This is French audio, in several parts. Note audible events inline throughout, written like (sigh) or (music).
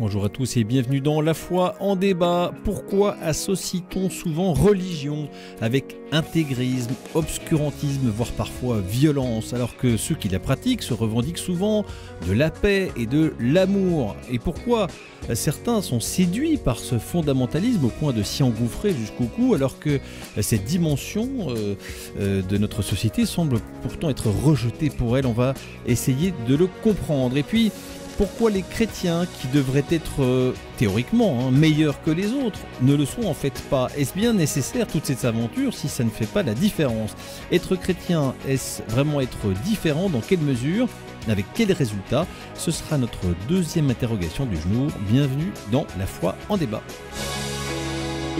Bonjour à tous et bienvenue dans La foi en débat. Pourquoi associe-t-on souvent religion avec intégrisme, obscurantisme, voire parfois violence, alors que ceux qui la pratiquent se revendiquent souvent de la paix et de l'amour Et pourquoi certains sont séduits par ce fondamentalisme au point de s'y engouffrer jusqu'au cou, alors que cette dimension euh, euh, de notre société semble pourtant être rejetée pour elle On va essayer de le comprendre. Et puis, pourquoi les chrétiens, qui devraient être euh, théoriquement hein, meilleurs que les autres, ne le sont en fait pas Est-ce bien nécessaire toute cette aventure si ça ne fait pas la différence Être chrétien, est-ce vraiment être différent Dans quelle mesure Avec quels résultats Ce sera notre deuxième interrogation du jour. Bienvenue dans La foi en débat.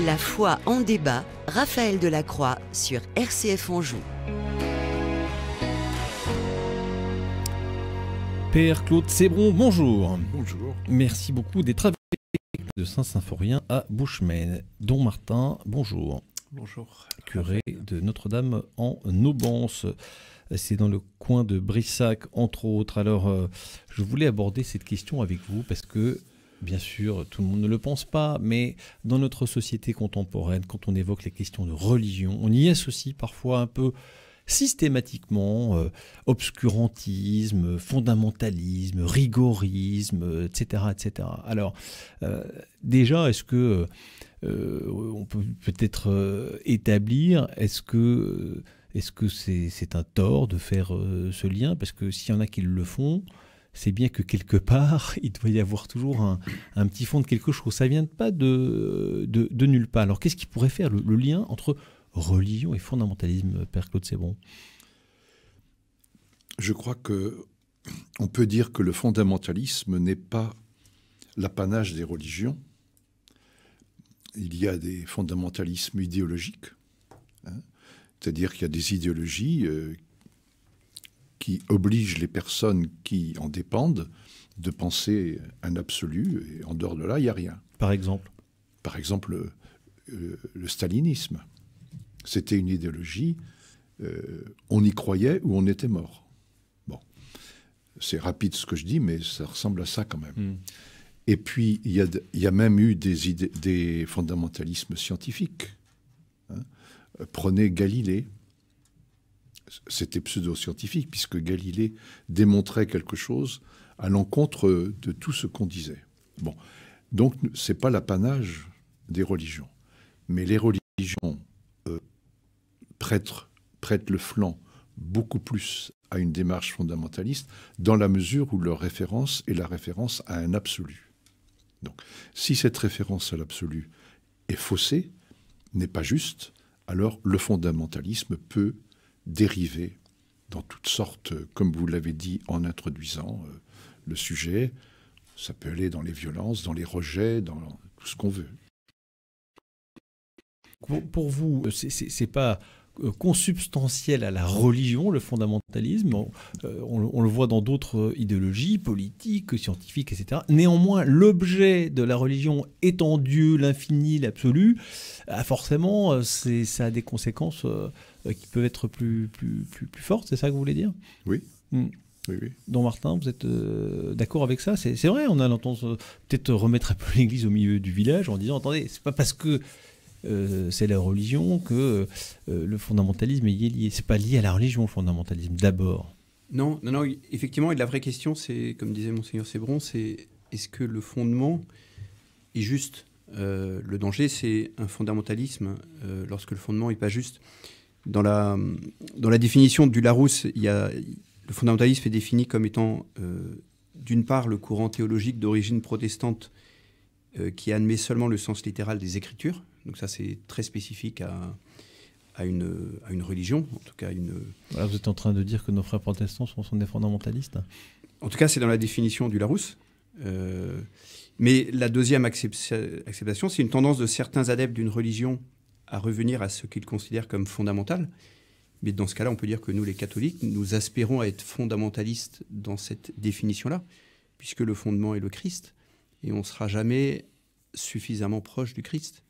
La foi en débat, Raphaël Delacroix sur RCF Anjou. Père Claude Sébron, bonjour. Bonjour. Merci beaucoup des travaux de Saint-Symphorien à Bouchemaine. Don Martin, bonjour. Bonjour. Curé de Notre-Dame en Aubance. C'est dans le coin de Brissac, entre autres. Alors, euh, je voulais aborder cette question avec vous parce que, bien sûr, tout le monde ne le pense pas, mais dans notre société contemporaine, quand on évoque les questions de religion, on y associe parfois un peu systématiquement euh, obscurantisme, fondamentalisme, rigorisme, etc. Euh, etc. Alors, euh, déjà, est-ce que on peut peut-être établir, est-ce que est-ce que c'est un tort de faire ce lien Parce que s'il y en a qui le font, c'est bien que quelque (laughs) part, il doit y avoir toujours un, un petit fond de quelque chose. Ça ne vient pas de, de, nulle part. Alors qu'est-ce qui pourrait faire le lien entre religion et fondamentalisme, Père Claude bon. Je crois que on peut dire que le fondamentalisme n'est pas l'apanage des religions. Il y a des fondamentalismes idéologiques, hein. c'est-à-dire qu'il y a des idéologies euh, qui obligent les personnes qui en dépendent de penser un absolu, et en dehors de là, il n'y a rien. Par exemple Par exemple, euh, le stalinisme. C'était une idéologie. Euh, on y croyait ou on était mort. Bon, c'est rapide ce que je dis, mais ça ressemble à ça quand même. Hmm. Et puis, il y a, même eu des, des fondamentalismes scientifiques. Hein. Prenez Galilée. C'était pseudo-scientifique, puisque Galilée démontrait quelque chose à l'encontre de tout ce qu'on disait. Bon, donc, ce n'est pas l'apanage des religions. Mais les religions prêtre prête le flanc beaucoup plus à une démarche fondamentaliste dans la mesure où leur référence est la référence à un absolu. Donc, si cette référence à l'absolu est faussée, n'est pas juste, alors le fondamentalisme peut dériver dans toutes sortes, comme vous l'avez dit en introduisant euh, le sujet, ça peut aller dans les violences, dans les rejets, dans tout ce qu'on veut. Pour vous, c'est pas euh, consubstantiel à la religion, le fondamentalisme. Euh, on, le voit dans d'autres idéologies politiques, scientifiques, etc. Néanmoins, l'objet de la religion étant Dieu, l'infini, l'absolu, euh, forcément, ça a des conséquences qui peuvent être plus, plus, plus, plus fortes. C'est ça que vous voulez dire hmm. Oui. Oui, oui. Martin, vous êtes d'accord avec ça c'est, vrai, on a l'intention peut-être remettre un peu l'église au milieu du village en disant attendez, c'est pas parce que euh, c'est la religion, que euh, le fondamentalisme est lié. C'est pas lié à la religion, le fondamentalisme, d'abord. Non, non, non, effectivement, et la vraie question, c'est, comme disait Monseigneur Sébron, c'est est-ce que le fondement est juste euh, Le danger, c'est un fondamentalisme lorsque le fondement n'est pas juste. Dans la, dans la définition du Larousse, il y a, le fondamentalisme est défini comme étant, d'une part, le courant théologique d'origine protestante qui admet seulement le sens littéral des Écritures, donc ça, c'est très spécifique à, une, religion, en tout cas une... vous êtes en train de dire que nos frères protestants sont, des fondamentalistes En tout cas, c'est dans la définition du Larousse. Euh, mais la deuxième acceptation, c'est une tendance de certains adeptes d'une religion à revenir à ce qu'ils considèrent comme fondamental. Mais dans ce cas-là, on peut dire que nous, les catholiques, nous aspirons à être fondamentalistes dans cette définition-là, puisque le fondement est le Christ, et on ne sera jamais suffisamment proche du Christ.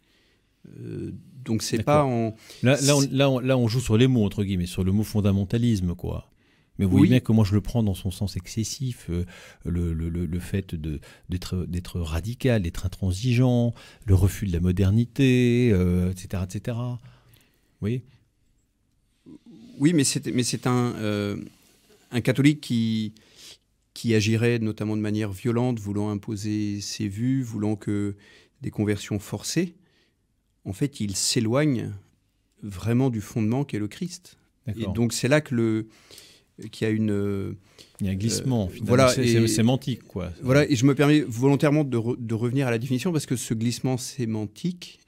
Euh, donc c'est pas en... Là, là on, là, on, joue sur les mots, entre guillemets, sur le mot fondamentalisme, quoi. Mais vous voyez bien comment je le prends dans son sens excessif, euh, le, le, le, fait d'être radical, d'être intransigeant, le refus de la modernité, etc., etc. oui Oui, mais c'est un, euh, un catholique qui, qui agirait notamment de manière violente, voulant imposer ses vues, voulant que des conversions forcées en fait, il s'éloigne vraiment du fondement qu'est le Christ. Et donc c'est là que le qu'il y a une il y a un glissement euh, voilà c'est sémantique quoi voilà et je me permets volontairement de, revenir à la définition parce que ce glissement sémantique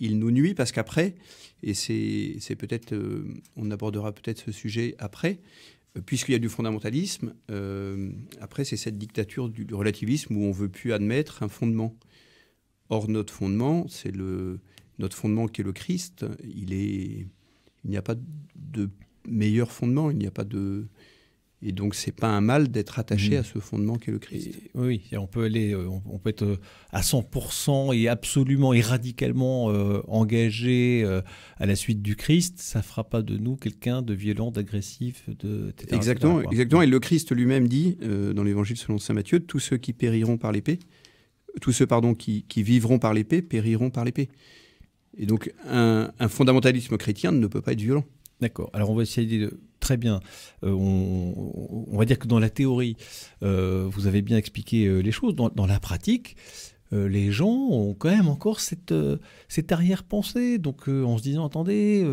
il nous nuit parce qu'après et c'est peut-être euh, on abordera peut-être ce sujet après euh, puisqu'il y a du fondamentalisme après c'est cette dictature du, relativisme où on veut plus admettre un fondement hors notre fondement c'est le notre fondement qui est le Christ, il est, il n'y a pas de meilleur fondement, il n'y a pas de, et donc, c'est pas un mal d'être attaché mm. à ce fondement qui est le Christ. oui, on peut aller, euh, on, peut être euh, à 100% et absolument et radicalement euh, engagé à la suite du Christ. Ça fera pas de nous quelqu'un de violent, d'agressif, de etc., exactement, exactement. Et le Christ lui-même dit dans l'Évangile selon saint Matthieu, tous ceux qui périront par l'épée, tous ceux pardon qui vivront par l'épée périront par l'épée. Et donc, un, fondamentalisme chrétien ne peut pas être violent. D'accord. Alors, on va essayer de très bien. Euh, on, va dire que dans la théorie, euh, vous avez bien expliqué euh, les choses. Dans, la pratique, les gens ont quand même encore cette, cette arrière-pensée. Donc, en se disant, attendez,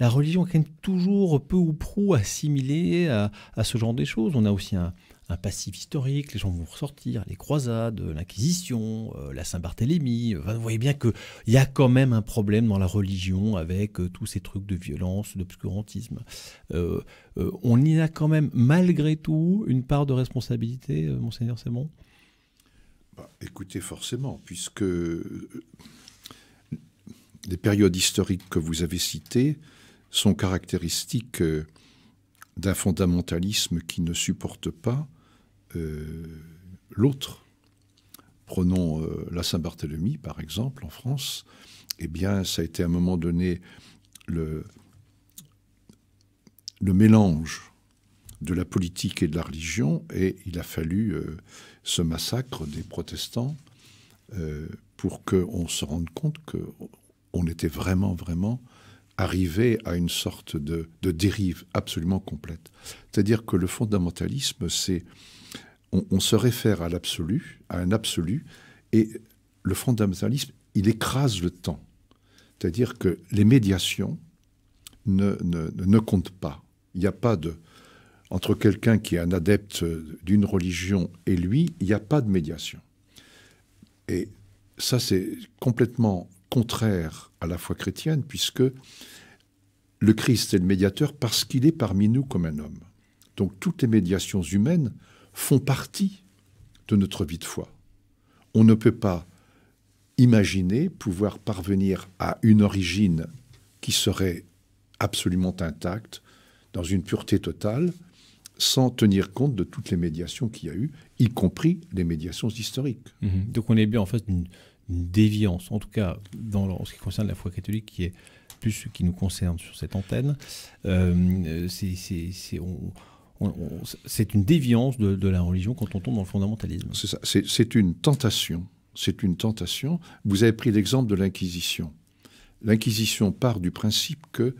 la religion est quand même toujours peu ou prou assimilée à, à ce genre de choses. On a aussi un, un passif historique, les gens vont ressortir, les croisades, euh, l'Inquisition, euh, la Saint-Barthélemy. Euh, vous voyez bien que il y a quand même un problème dans la religion avec tous ces trucs de violence, d'obscurantisme. on y a quand même, malgré tout, une part de responsabilité, Monseigneur Simon bah, Écoutez, forcément, puisque les périodes historiques que vous avez citées sont caractéristiques d'un fondamentalisme qui ne supporte pas euh, l'autre. Prenons euh, la Saint-Barthélemy, par exemple, en France. Eh bien, ça a été à un moment donné le, le mélange de la politique et de la religion, et il a fallu euh, ce massacre des protestants euh, pour qu'on se rende compte qu'on était vraiment, vraiment arrivé à une sorte de, de dérive absolument complète. C'est-à-dire que le fondamentalisme, c'est on, se réfère à l'absolu, à un absolu, et le fondamentalisme, il écrase le temps. C'est-à-dire que les médiations ne, ne comptent pas. Il n'y a pas de... Entre quelqu'un qui est un adepte d'une religion et lui, il n'y a pas de médiation. Et ça, c'est complètement contraire à la foi chrétienne, puisque le Christ est le médiateur parce qu'il est parmi nous comme un homme. Donc toutes les médiations humaines font partie de notre vie de foi. On ne peut pas imaginer pouvoir parvenir à une origine qui serait absolument intacte, dans une pureté totale, sans tenir compte de toutes les médiations qu'il y a eu, y compris les médiations historiques. Mhm. Donc on est bien en face d'une déviance, en tout cas dans, en ce qui concerne la foi catholique, qui est plus ce qui nous concerne sur cette antenne. Euh, c'est, on, c'est une déviance de, la religion quand on tombe dans le fondamentalisme. C'est ça, c'est une tentation. C'est une tentation. Vous avez pris l'exemple de l'Inquisition. L'Inquisition part du principe que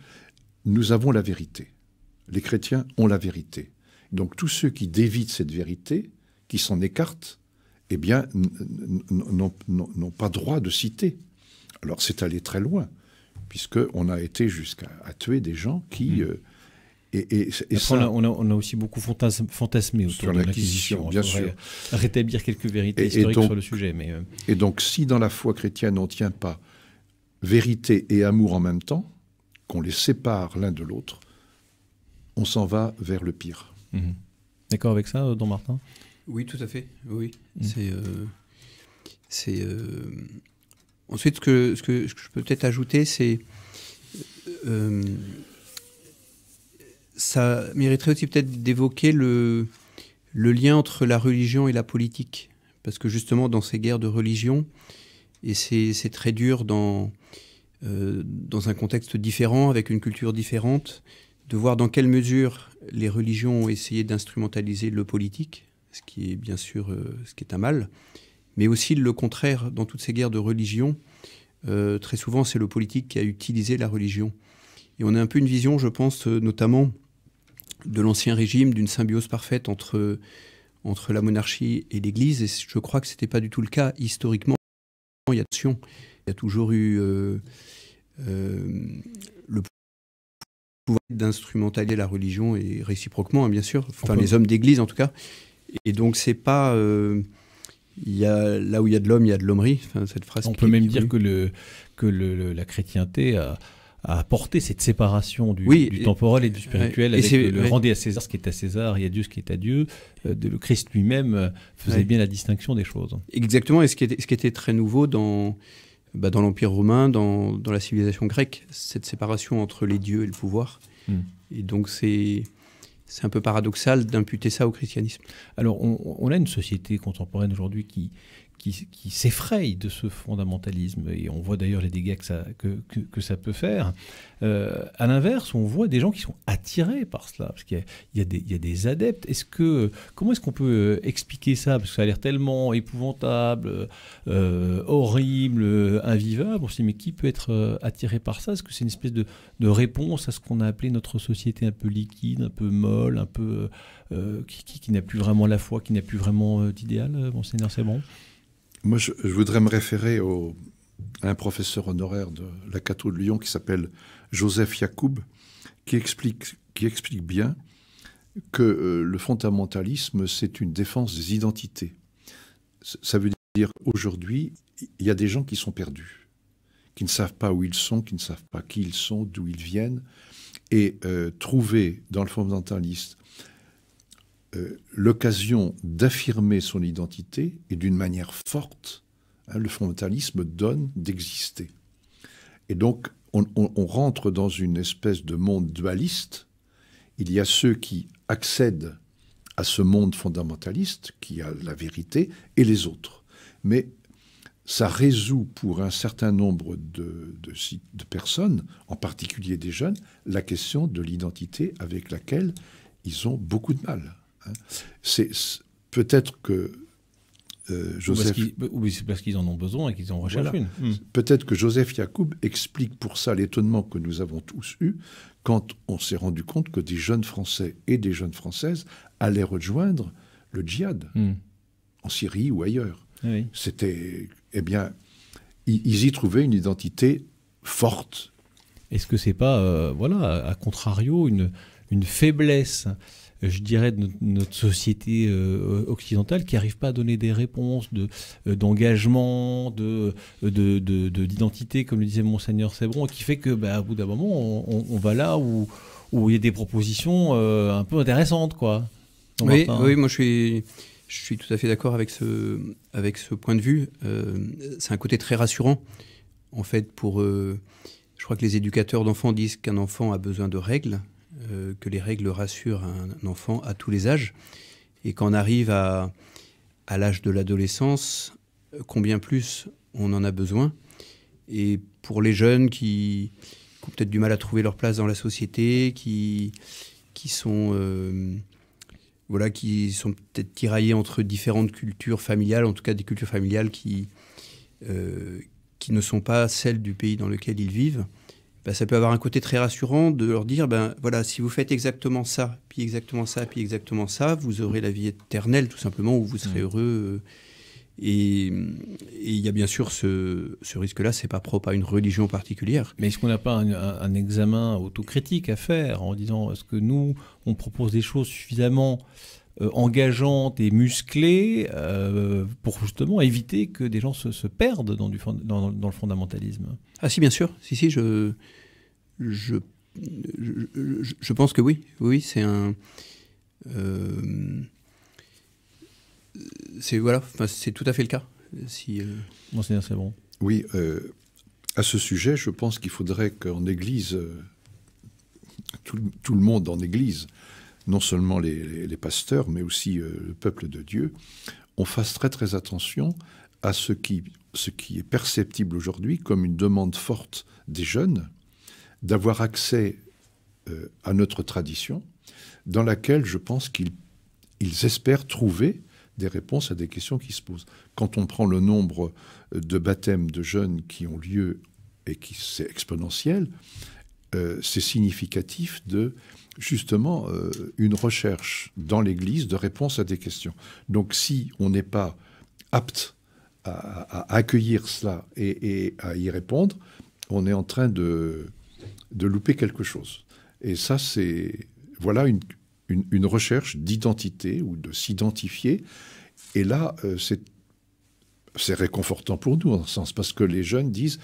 nous avons la vérité. Les chrétiens ont la vérité. Donc tous ceux qui dévient cette vérité, qui s'en écartent, eh bien, n'ont pas droit de citer. Alors c'est aller très loin, puisqu'on a été jusqu'à tuer des gens qui... Mmh. Euh, on, a, aussi beaucoup fantasmé autour sur de l'acquisition, bien sûr. Rétablir quelques vérités historiques sur le sujet. Mais euh. Et donc, si dans la foi chrétienne, on ne tient pas vérité et amour en même temps, qu'on les sépare l'un de l'autre, on s'en va vers le pire. Mhm. D'accord avec ça, euh, Don Martin Oui, tout à fait. Oui, mhm. c'est. Euh, ensuite, que, ce que, je peux peut-être ajouter, c'est ça mériterait aussi peut-être d'évoquer le, le lien entre la religion et la politique. Parce que justement, dans ces guerres de religion, et c'est très dur dans, euh, dans un contexte différent, avec une culture différente, de voir dans quelle mesure les religions ont essayé d'instrumentaliser le politique, ce qui est bien sûr euh, ce qui est un mal, mais aussi le contraire dans toutes ces guerres de religion. Euh, très souvent, c'est le politique qui a utilisé la religion. Et on a un peu une vision, je pense, notamment de l'Ancien Régime, d'une symbiose parfaite entre, entre la monarchie et l'Église. Et je crois que ce n'était pas du tout le cas historiquement. Il y a, il y toujours eu euh, euh, le pouvoir d'instrumentaliser la religion, et réciproquement, hein, bien sûr, enfin les hommes d'Église en tout cas. Et donc c'est pas... Euh, il y a, là où il y a de l'homme, il y a de l'hommerie. cette phrase. On peut même dire que, le, que la chrétienté a, à apporter cette séparation du, du temporel et du spirituel, avec le, rendez à César ce qui est à César et à Dieu ce qui est à Dieu. Euh, le Christ lui-même euh, faisait bien la distinction des choses. Exactement, et ce qui était, ce qui était très nouveau dans, bah, dans l'Empire romain, dans, la civilisation grecque, cette séparation entre les dieux et le pouvoir. Hmm. Et donc c'est c'est un peu paradoxal d'imputer ça au christianisme. Alors, on, on, a une société contemporaine aujourd'hui qui, qui, qui s'effraient de ce fondamentalisme, et on voit d'ailleurs les dégâts que ça, que, que, ça peut faire. Euh, à l'inverse, on voit des gens qui sont attirés par cela, parce qu'il y, y, a des adeptes. Est-ce que, comment est-ce qu'on peut euh, expliquer ça Parce que ça a l'air tellement épouvantable, euh, horrible, euh, invivable. On se dit, mais qui peut être attiré par ça Est-ce que c'est une espèce de, réponse à ce qu'on a appelé notre société un peu liquide, un peu molle, un peu qui, n'a plus vraiment la foi, qui n'a plus vraiment d'idéal, monseigneur bon. Moi, je, voudrais me référer à un professeur honoraire de la Cato de Lyon qui s'appelle Joseph Yacoub, qui explique, qui explique bien que euh, le fondamentalisme, c'est une défense des identités. Ça veut dire aujourd'hui, il y a des gens qui sont perdus, qui ne savent pas où ils sont, qui ne savent pas qui ils sont, d'où ils viennent. Et euh, trouver dans le fondamentaliste euh, l'occasion d'affirmer son identité et d'une manière forte, hein, le fondamentalisme donne d'exister. Et donc, on, rentre dans une espèce de monde dualiste. Il y a ceux qui accèdent à ce monde fondamentaliste qui a la vérité et les autres. Mais ça résout pour un certain nombre de personnes, en particulier des jeunes, la question de l'identité avec laquelle ils ont beaucoup de mal. Euh, c'est peut-être que euh, Joseph. c'est parce qu'ils en ont besoin et qu'ils en recherchent hmm. Peut-être que Joseph Yacoub explique pour ça l'étonnement que nous avons tous eu quand on s'est rendu compte que des jeunes Français et des jeunes Françaises allaient rejoindre le djihad hmm. en Syrie ou ailleurs. Ah C'était, eh bien, ils y trouvaient une identité forte. Est-ce que c'est pas, euh, voilà, à contrario, une, une faiblesse je dirais, de notre société euh, occidentale qui n'arrive pas à donner des réponses euh, d'engagement, de, d'identité, euh, de, de, d'identité, comme le disait Monseigneur Sébron, qui fait que, bah, bout d'un moment, on, va là où, où il y a des propositions un peu intéressantes, quoi. oui, oui, moi je suis je suis tout à fait d'accord avec ce, avec ce point de vue. c'est un côté très rassurant, en fait, pour... je crois que les éducateurs d'enfants disent qu'un enfant a besoin de règles, euh, que les règles rassurent un enfant à tous les âges. Et quand on arrive à, l'âge de l'adolescence, euh, combien plus on en a besoin. Et pour les jeunes qui, ont peut-être du mal à trouver leur place dans la société, euh, qui, sont, peut-être tiraillés entre différentes cultures familiales, en tout cas des cultures familiales qui ne sont pas celles du pays dans lequel ils vivent, bah, ça peut avoir un côté très rassurant de leur dire, ben voilà, si vous faites exactement ça, puis exactement ça, puis exactement ça, vous aurez la vie éternelle, tout simplement, où vous serez heureux. Euh, et il y a bien sûr ce, risque-là, c'est pas propre à une religion particulière. Mais est-ce qu'on n'a pas un, examen autocritique à faire en disant est-ce que nous, on propose des choses suffisamment euh, engageante et musclée euh, pour justement éviter que des gens se, se perdent dans, du, dans, dans, le fondamentalisme Ah si, bien sûr. Si, si, je, je, je, je pense que oui. Oui, c'est un... Euh, c'est voilà, c'est tout à fait le cas. Si, c'est bon. Oui, à ce sujet, je pense qu'il faudrait qu'en Église, tout, tout, le monde en Église, non seulement les, pasteurs, mais aussi euh, le peuple de Dieu, on fasse très très attention à ce qui, ce qui est perceptible aujourd'hui comme une demande forte des jeunes d'avoir accès euh, à notre tradition, dans laquelle je pense qu'ils ils espèrent trouver des réponses à des questions qui se posent. Quand on prend le nombre euh, de baptêmes de jeunes qui ont lieu et qui c'est exponentiel, c'est significatif de justement euh, une recherche dans l'Église de réponse à des questions. Donc si on n'est pas apte à, accueillir cela et, à y répondre, on est en train de, louper quelque chose. Et ça, c'est voilà une, recherche d'identité ou de s'identifier. Et là, euh, c'est réconfortant pour nous, en ce sens, parce que les jeunes disent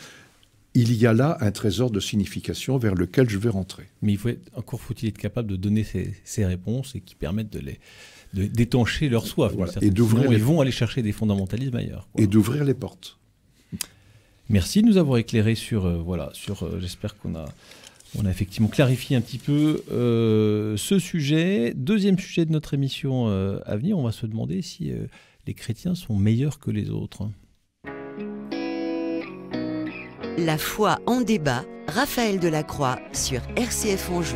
il y a là un trésor de signification vers lequel je vais rentrer. Mais encore faut-il être capable de donner ces, réponses et qui permettent de les d'étancher leur soif. Et d'ouvrir. Les... Ils vont aller chercher des fondamentalismes ailleurs. Et d'ouvrir les portes. Merci de nous avoir éclairé sur euh, voilà sur. Euh, j'espère qu'on a on a effectivement clarifié un petit peu euh, ce sujet. Deuxième sujet de notre émission à venir, on va se demander si les chrétiens sont meilleurs que les autres. La foi en débat, Raphaël Delacroix sur RCF Anjou.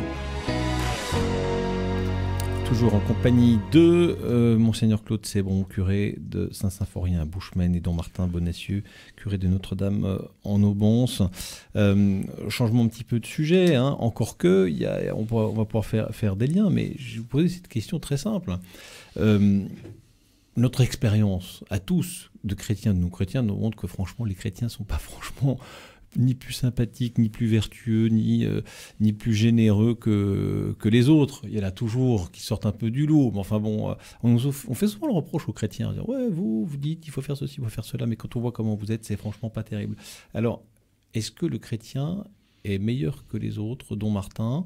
Toujours en compagnie de euh, Monseigneur Claude Sébron, curé de Saint-Symphorien à et dont Martin Bonacieux, curé de Notre-Dame euh, en Aubonce. Euh, changement un petit peu de sujet, hein. encore que, on, va pouvoir faire, des liens, mais je vais vous poser cette question très simple notre expérience à tous, de chrétiens, de non-chrétiens, nous montre que franchement, les chrétiens ne sont pas franchement ni plus sympathiques, ni plus vertueux, ni, euh, ni plus généreux que, que les autres. Il y en a toujours qui sortent un peu du lot. Mais enfin bon, euh, on, on fait souvent le reproche aux chrétiens. Dire, ouais, vous, vous dites, il faut faire ceci, il faut faire cela, mais quand on voit comment vous êtes, c'est franchement pas terrible. Alors, est-ce que le chrétien est meilleur que les autres, dont Martin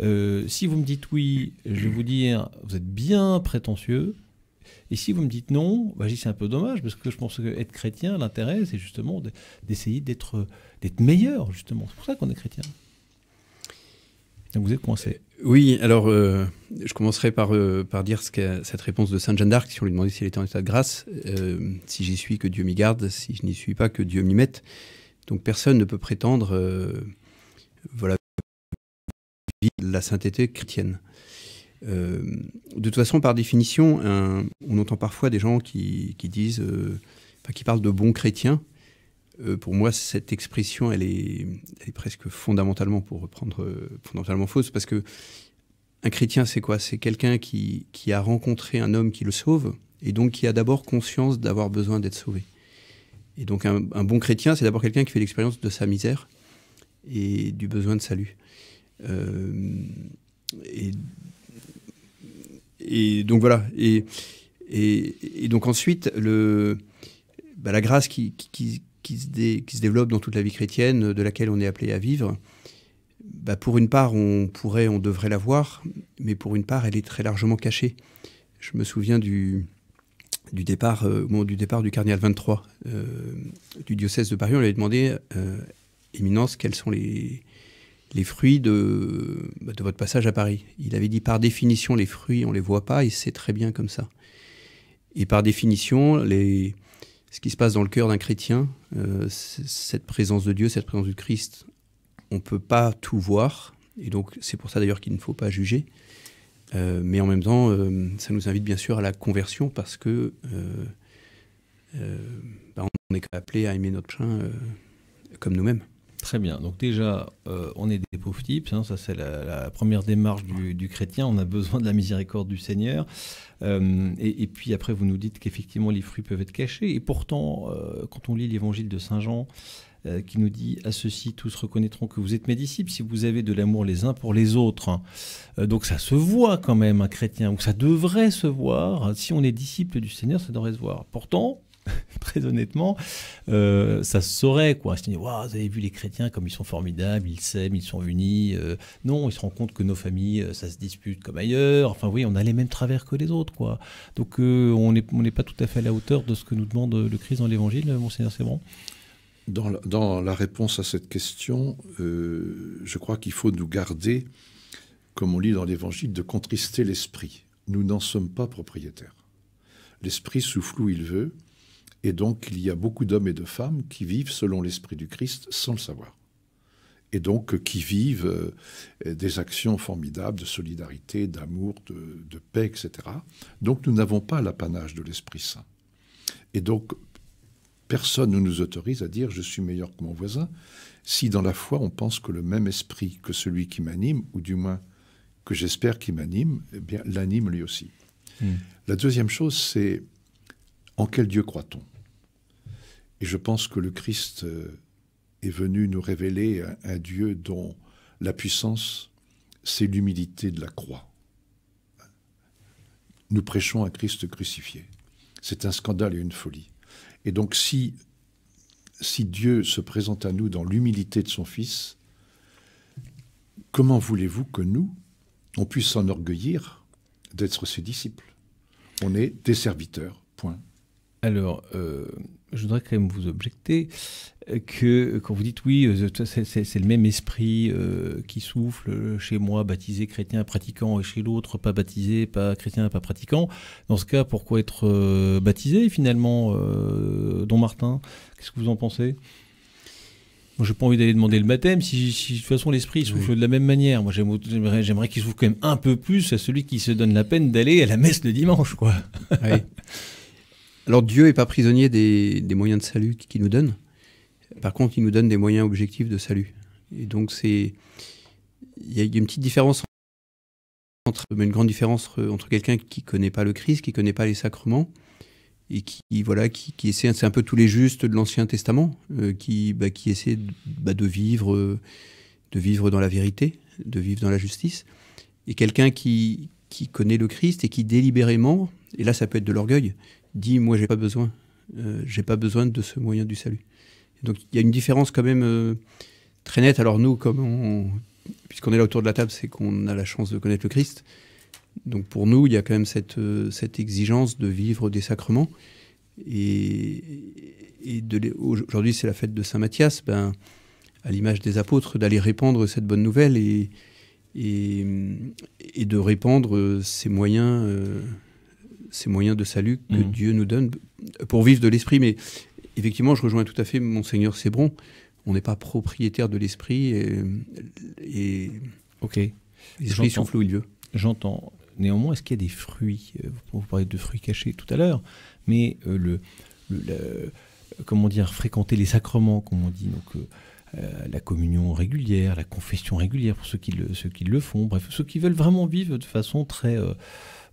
euh, Si vous me dites oui, je vais vous dire, vous êtes bien prétentieux. Et si vous me dites non, bah, c'est un peu dommage, parce que je pense qu'être chrétien, l'intérêt, c'est justement d'essayer d'être meilleur, justement. C'est pour ça qu'on est chrétien. Donc vous êtes coincé. Euh, oui, alors euh, je commencerai par, euh, par dire ce cette réponse de Sainte Jeanne d'Arc, si on lui demandait s'il était en état de grâce. si j'y suis, que Dieu m'y garde. Si je n'y suis pas, que Dieu m'y mette. Donc personne ne peut prétendre voilà, la sainteté chrétienne. Euh, de toute façon, par définition, on entend parfois des gens qui, disent, euh, qui parlent de bons chrétiens. Euh, pour moi, cette expression, elle est, presque fondamentalement, pour reprendre, fondamentalement fausse, parce que un chrétien, c'est quoi C'est quelqu'un qui, a rencontré un homme qui le sauve, et donc qui a d'abord conscience d'avoir besoin d'être sauvé. Et donc, un, un bon chrétien, c'est d'abord quelqu'un qui fait l'expérience de sa misère et du besoin de salut. et et donc voilà. Et, et, donc ensuite, le, bah, la grâce qui, qui, se qui, se développe dans toute la vie chrétienne, de laquelle on est appelé à vivre, bah, pour une part, on pourrait, on devrait la voir, mais pour une part, elle est très largement cachée. Je me souviens du, du départ, euh, du départ du cardinal 23 euh, du diocèse de Paris, on lui avait demandé, euh, éminence, quels sont les, les fruits bah, de, votre passage à Paris. Il avait dit par définition, les fruits, on ne les voit pas et c'est très bien comme ça. Et par définition, ce qui se passe dans le cœur d'un chrétien, euh, cette présence de Dieu, cette présence du Christ, on ne peut pas tout voir. Et donc, c'est pour ça d'ailleurs qu'il ne faut pas juger. Euh, mais en même temps, euh, ça nous invite bien sûr à la conversion parce que bah, on est appelé à aimer notre chien comme nous-mêmes. Très bien. Donc déjà, euh, on est des pauvres types. Hein. ça, c'est la, première démarche du, chrétien. On a besoin de la miséricorde du Seigneur. Euh, et, puis après, vous nous dites qu'effectivement, les fruits peuvent être cachés. Et pourtant, euh, quand on lit l'évangile de Saint Jean, qui nous dit à ceux-ci tous reconnaîtront que vous êtes mes disciples si vous avez de l'amour les uns pour les autres. Hein. Donc ça se voit quand même un chrétien, ou ça devrait se voir. Si on est disciple du Seigneur, ça devrait se voir. Pourtant, (laughs) très honnêtement, euh, ça se saurait. Quoi. vous avez vu les chrétiens comme ils sont formidables, ils s'aiment, ils sont unis. Euh. non, ils se rendent compte que nos familles, euh, ça se dispute comme ailleurs. Enfin, oui, on a les mêmes travers que les autres. Quoi. Donc, on n'est pas tout à fait à la hauteur de ce que nous demande le Christ dans l'Évangile, Monseigneur Cébron dans dans la réponse à cette question, je crois qu'il faut nous garder, comme on lit dans l'Évangile, de contrister l'esprit. Nous n'en sommes pas propriétaires. L'esprit souffle où il veut, et donc, il y a beaucoup d'hommes et de femmes qui vivent selon l'Esprit du Christ sans le savoir. Et donc, euh, qui vivent euh, des actions formidables de solidarité, d'amour, de, paix, etc. Donc, nous n'avons pas l'apanage de l'Esprit Saint. Et donc, personne ne nous autorise à dire je suis meilleur que mon voisin si dans la foi on pense que le même esprit que celui qui m'anime, ou du moins que j'espère qu'il m'anime, eh l'anime lui aussi. Hmm. La deuxième chose, c'est en quel Dieu croit-on Et je pense que le Christ euh, est venu nous révéler un, Dieu dont la puissance, c'est l'humilité de la croix. Nous prêchons un Christ crucifié. C'est un scandale et une folie. Et donc si, si Dieu se présente à nous dans l'humilité de son Fils, comment voulez-vous que nous, on puisse s'enorgueillir d'être ses disciples On est des serviteurs, point. Alors, euh, je voudrais quand même vous objecter euh, que quand vous dites oui, euh, c'est le même esprit qui souffle chez moi, baptisé chrétien, pratiquant, et chez l'autre, pas baptisé, pas chrétien, pas pratiquant. Dans ce cas, pourquoi être baptisé finalement, Don Martin Qu'est-ce que vous en pensez moi, j'ai pas envie d'aller demander le baptême. Si, de toute façon l'esprit souffle de la même manière, moi j'aimerais, j'aimerais qu'il souffle quand même un peu plus à celui qui se donne la peine d'aller à la messe le dimanche, quoi. (laughs) Alors Dieu n'est pas prisonnier des, moyens de salut qu'il nous donne. Par contre, il nous donne des moyens objectifs de salut. Et donc, c'est il y, a une petite différence entre, une grande différence entre quelqu'un qui ne connaît pas le Christ, qui ne connaît pas les sacrements, et qui voilà, qui, essaie, c'est un peu tous les justes de l'Ancien Testament, euh, qui bah, qui essaie bah, de, vivre, de vivre dans la vérité, de vivre dans la justice, et quelqu'un qui qui connaît le Christ et qui délibérément, et là ça peut être de l'orgueil, dit moi j'ai pas besoin, euh, j'ai pas besoin de ce moyen du salut. donc il y a une différence quand même euh, très nette. Alors nous, comme puisqu'on est là autour de la table, c'est qu'on a la chance de connaître le Christ. Donc pour nous, il y a quand même cette, euh, cette exigence de vivre des sacrements. Et, et aujourd'hui, c'est la fête de Saint Matthias. Ben, à l'image des apôtres, d'aller répandre cette bonne nouvelle et, et, de répandre ces moyens ces moyens de salut que mm. Dieu nous donne pour vivre de l'esprit. Mais effectivement, je rejoins tout à fait Monseigneur Sébron. On n'est pas propriétaire de l'esprit et, Ok. l'esprit souffle où il veut. J'entends. Néanmoins, est-ce qu'il y a des fruits euh, Vous parlez de fruits cachés tout à l'heure, mais euh, le, comment dire, fréquenter les sacrements, comme on dit, donc euh, la communion régulière, la confession régulière pour ceux qui le, ceux qui le font, bref, ceux qui veulent vraiment vivre de façon très,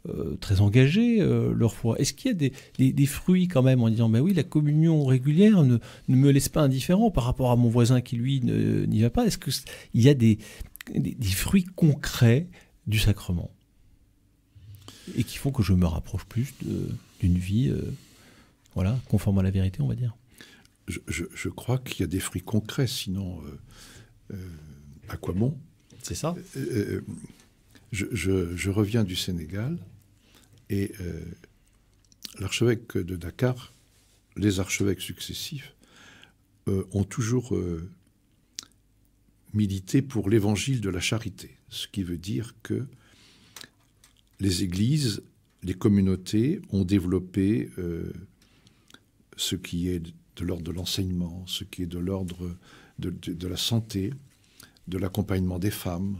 euh, très engagés euh, leur foi. Est-ce qu'il y a des, fruits quand même en disant, ben oui, la communion régulière ne, me laisse pas indifférent par rapport à mon voisin qui, lui, n'y va pas Est-ce qu'il y a des, fruits concrets du sacrement et qui font que je me rapproche plus d'une vie euh, voilà, conforme à la vérité, on va dire. Je, crois qu'il y a des fruits concrets, sinon, à quoi bon C'est ça je, reviens du Sénégal, et euh, l'archevêque de Dakar, les archevêques successifs, euh, ont toujours euh, milité pour l'évangile de la charité, ce qui veut dire que les églises, les communautés ont développé ce qui est de l'ordre de l'enseignement, ce qui est de l'ordre de, de la santé, de l'accompagnement des femmes,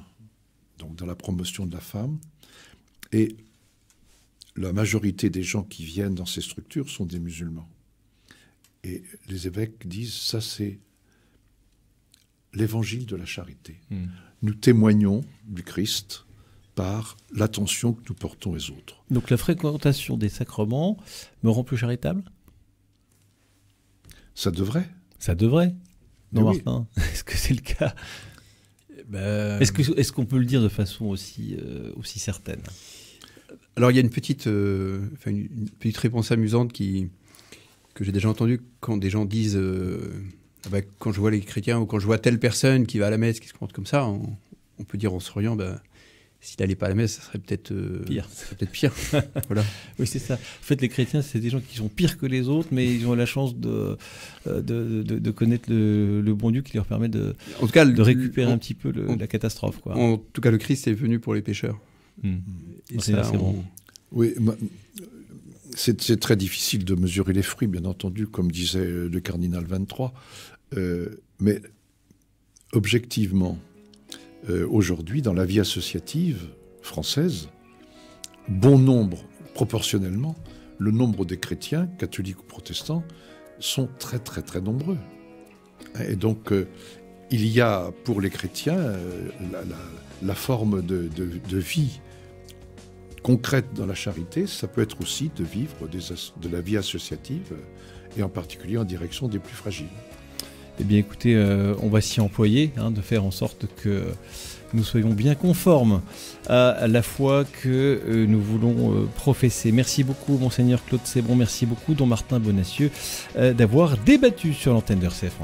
donc dans la promotion de la femme. Et la majorité des gens qui viennent dans ces structures sont des musulmans. Et les évêques disent, ça c'est l'évangile de la charité. Hmm. Nous témoignons du Christ par l'attention que nous portons aux autres. Donc la fréquentation des sacrements me rend plus charitable Ça devrait. Ça devrait. Non, Martin, (laughs) est-ce que c'est le cas eh ben, Est-ce qu'on peut le dire de façon aussi, euh, aussi certaine alors il y a une petite, euh, réponse amusante que j'ai déjà entendue quand des gens disent, euh, ah bah, quand je vois les chrétiens ou quand je vois telle personne qui va à la messe, qui se comporte comme ça, on, peut dire en souriant, bah, s'il n'allait pas à la messe, ça serait peut-être euh, pire. peut pire. (laughs) voilà. Oui, c'est ça. En fait, les chrétiens, c'est des gens qui sont pires que les autres, mais ils ont la chance de, connaître le, bon Dieu qui leur permet de, en tout cas, de récupérer un petit peu la catastrophe. En tout cas, le Christ est venu pour les pécheurs. Hmm. Ah, c'est Oui, c'est très difficile de mesurer les fruits, bien entendu, comme disait le cardinal 23. Euh, mais objectivement, euh, aujourd'hui, dans la vie associative française, bon nombre, proportionnellement, le nombre des chrétiens, catholiques ou protestants, sont très très très nombreux. Et donc, euh, il y a pour les chrétiens la, forme de, de vie concrète dans la charité, ça peut être aussi de vivre de la vie associative euh, et en particulier en direction des plus fragiles. Eh bien écoutez, euh, on va s'y employer, hein, de faire en sorte que nous soyons bien conformes à la foi que euh, nous voulons professer. Merci beaucoup monseigneur Claude Sebron, merci beaucoup don Martin Bonacieux d'avoir débattu sur l'antenne de RCF